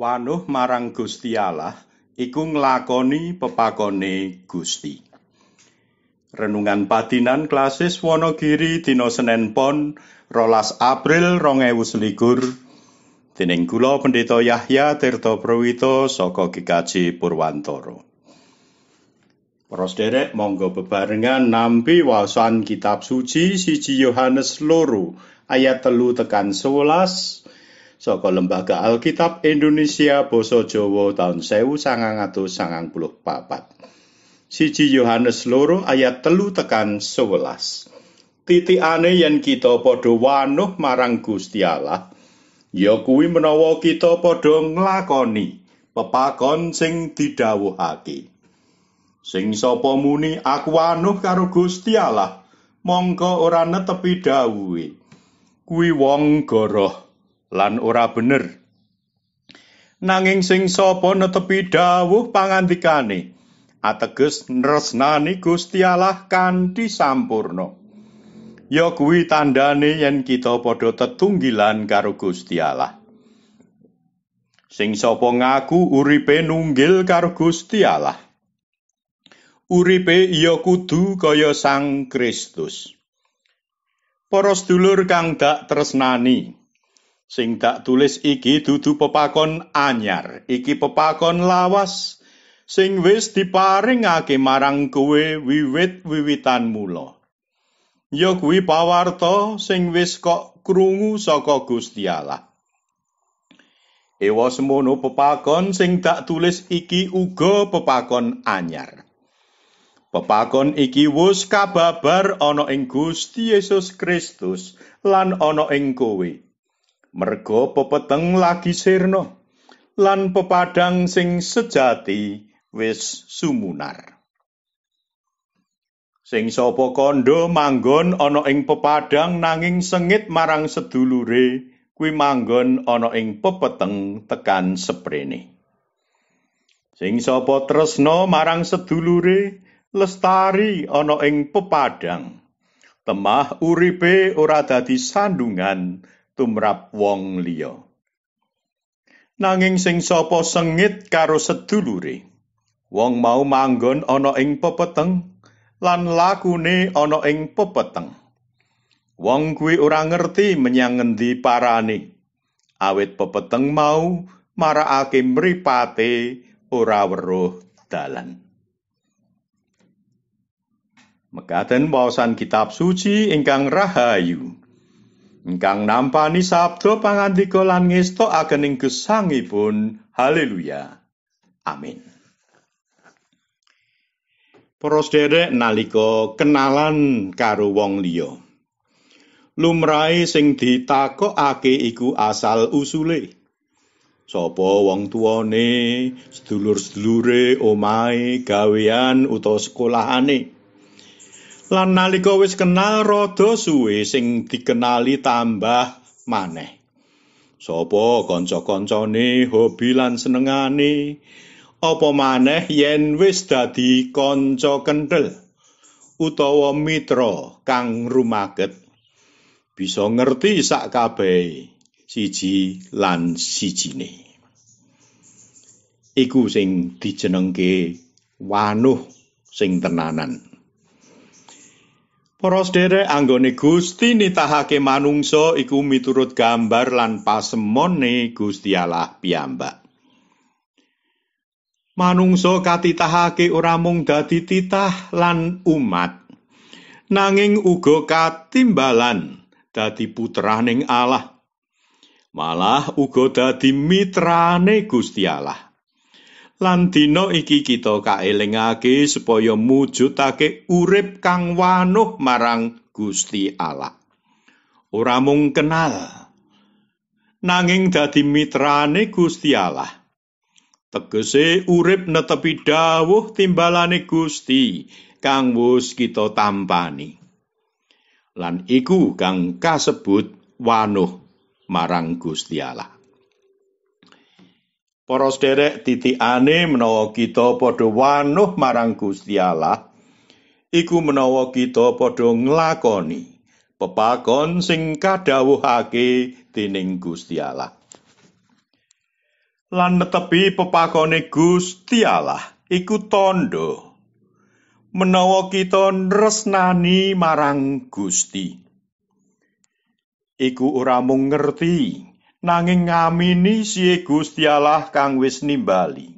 wanuh marang Gusti Allah iku nglakoni pepakone Gusti. Renungan Padinan Klasis Wonogiri Dina Senen Pon rolas April rong ewu selikur Dening kula Pendeta Yahya Tirta Prawito saka GKJ Purwantoro. Para monggo bebarengan nampi wawasan kitab suci siji Yohanes loro ayat telu tekan 11 saka Lembaga Alkitab Indonesia Boso Jowo tahun sewu atau sangang puluh papat. Siji Yohanes loro ayat telu tekan Titi aneh yen kita podo wanuh marang Gusti Allah, ya kuwi menawa kita podo nglakoni pepakon sing didawuhake. Sing sapa muni aku wanuh karo Gusti Allah, mongko ora netepi dawuhe. Kuwi wong goroh lan ora bener. Nanging sing sapa netepi dawuh pangandikane ateges nresnani Gusti Allah kanthi sampurna. Ya kuwi tandane yen kita padha tetunggilan karo Gusti Allah. Sing sapa ngaku uripe nunggil karo Gusti Allah. Uripe ya kudu kaya Sang Kristus. Para sedulur kang dak tresnani, sing tak tulis iki dudu pepakon anyar iki pepakon lawas sing wis diparingake marang kowe wiwit wiwitan mula ya kuwi pawarta sing wis kok krungu saka Gusti Allah ewa semono pepakon sing tak tulis iki uga pepakon anyar Pepakon iki wus kababar ana ing Gusti Yesus Kristus lan ana ing kowe. merga pepeteng lagi sirna lan pepadang sing sejati wis sumunar sing sapa kandha manggon ana ing pepadang nanging sengit marang sedulure kuwi manggon ana ing pepeteng tekan seprene sing sapa tresno marang sedulure lestari ana ing pepadang temah uripe ora dadi sandungan tumrap wong liya. Nanging sing sapa sengit karo sedulure, wong mau manggon ana ing pepeteng lan lakune ana ing pepeteng. Wong kuwi ora ngerti menyang ngendi parane. Awit pepeteng mau marakake mripate ora weruh dalan. Mekaten bawasan kitab suci ingkang rahayu. Engkang nampani sabdo pangandika lan ngesto agening gesangipun haleluya amin Para sederek nalika kenalan karo wong liya lumrahe sing ditakokake iku asal usule sapa wong tuwane sedulur-sedulure omahe gawean utawa sekolahane lan nalika wis kenal rada suwe sing dikenali tambah maneh sapa kanca-kancane hobi lan senengane apa maneh yen wis dadi kanca kendel utawa mitra kang rumaket bisa ngerti sak kabeh siji lan sijine iku sing dijenengke wanuh sing tenanan Para sedherek anggone Gusti nitahake manungsa iku miturut gambar lan pasemone Gusti Allah piyambak. Manungsa katitahake ora mung dadi titah lan umat, nanging uga katimbalan dadi putraning Allah. Malah uga dadi mitrane Gusti Allah. lan dina iki kita kaelingake supaya mujudake urip kang wanuh marang Gusti Allah. Ora mung kenal nanging dadi mitrane Gusti Allah. Tegese urip netepi dawuh timbalane Gusti kang wus kita tampani. Lan iku kang kasebut wanuh marang Gusti Allah. Para sederek titikane menawa kita padha wanuh marang Gusti Allah, iku menawa kita padha nglakoni pepakon sing kadhawuhake dening Gusti Allah. Lan netepi pepakone Gusti Allah iku tandha menawa kita nresnani marang Gusti. Iku ora mung ngerti nanging ngamini siye Gusti Allah kang wis nimbali.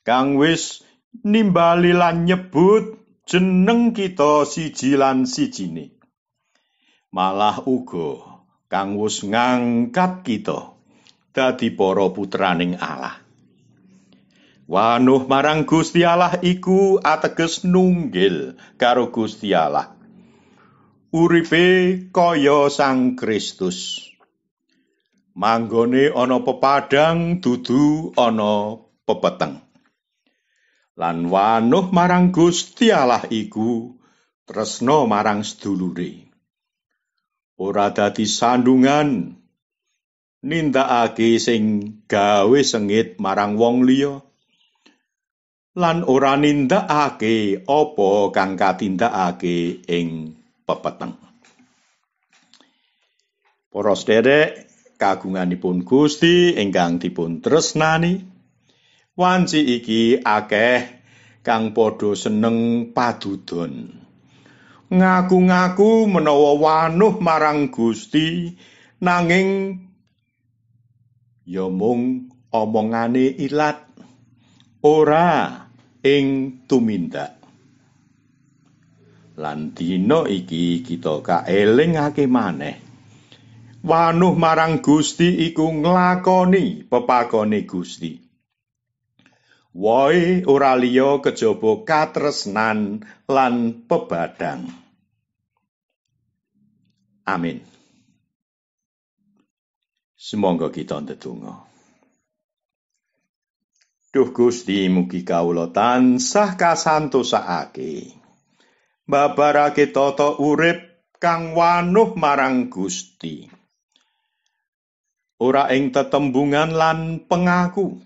Kang wis nimbali lan nyebut jeneng kita siji lan sijine. Malah uga kang wis ngangkat kita dadi para putraning Allah. Wanuh marang Gusti Allah iku ateges nunggil karo Gusti Allah. Uripe kaya Sang Kristus. manggone ana pepadang dudu ana pepeteng lan wanuh marang Gusti Allah iku tresna marang sedulure ora dadi sandungan nindakake sing gawe sengit marang wong liya lan ora nindakake apa kang katindakake ing pepeteng para sedherek kagunganipun Gusti ingkang dipun tresnani. Wanci iki akeh kang padha seneng padudon. Ngaku-ngaku menawa wanuh marang Gusti nanging ya mung omongane ilat ora ing tumindak. Lan dina iki kita kaelingake maneh wanuh marang Gusti iku nglakoni pepagone Gusti. Woe ora liya kejaba katresnan lan pebadang. Amin. Semoga kita ndedonga. Duh Gusti mugi kawula tansah kasantosaake. Babarake tata urip kang wanuh marang Gusti. ora ing tetembungan lan pengaku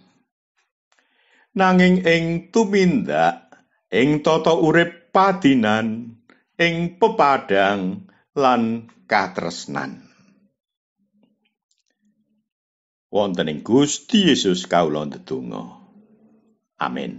nanging ing tumindak ing tata urip padinan ing pepadang lan katresnan wonten ing Gusti Yesus kawula ndedonga amin